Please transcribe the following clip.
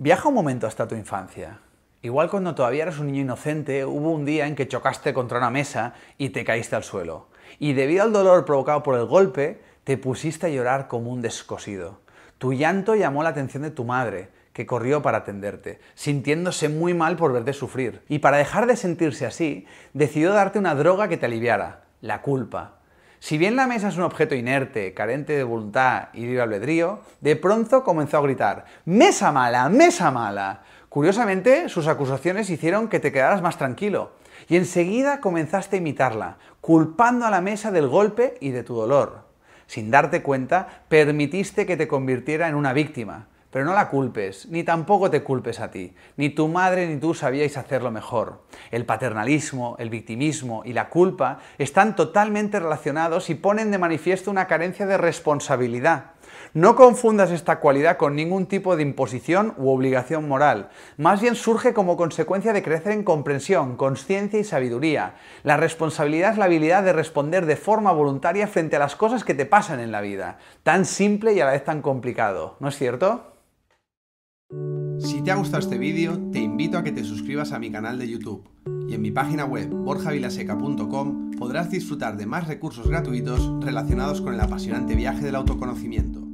Viaja un momento hasta tu infancia. Igual cuando todavía eras un niño inocente, hubo un día en que chocaste contra una mesa y te caíste al suelo. Y debido al dolor provocado por el golpe, te pusiste a llorar como un descosido. Tu llanto llamó la atención de tu madre, que corrió para atenderte, sintiéndose muy mal por verte sufrir. Y para dejar de sentirse así, decidió darte una droga que te aliviara, la culpa. Si bien la mesa es un objeto inerte, carente de voluntad y libre albedrío, de pronto comenzó a gritar, ¡Mesa mala! ¡Mesa mala! Curiosamente, sus acusaciones hicieron que te quedaras más tranquilo, y enseguida comenzaste a imitarla, culpando a la mesa del golpe y de tu dolor. Sin darte cuenta, permitiste que te convirtiera en una víctima, pero no la culpes, ni tampoco te culpes a ti, ni tu madre ni tú sabíais hacerlo mejor el paternalismo, el victimismo y la culpa están totalmente relacionados y ponen de manifiesto una carencia de responsabilidad. No confundas esta cualidad con ningún tipo de imposición u obligación moral. Más bien surge como consecuencia de crecer en comprensión, conciencia y sabiduría. La responsabilidad es la habilidad de responder de forma voluntaria frente a las cosas que te pasan en la vida. Tan simple y a la vez tan complicado, ¿no es cierto? Si te ha gustado este vídeo, te invito a que te suscribas a mi canal de YouTube y en mi página web borjavilaseca.com podrás disfrutar de más recursos gratuitos relacionados con el apasionante viaje del autoconocimiento.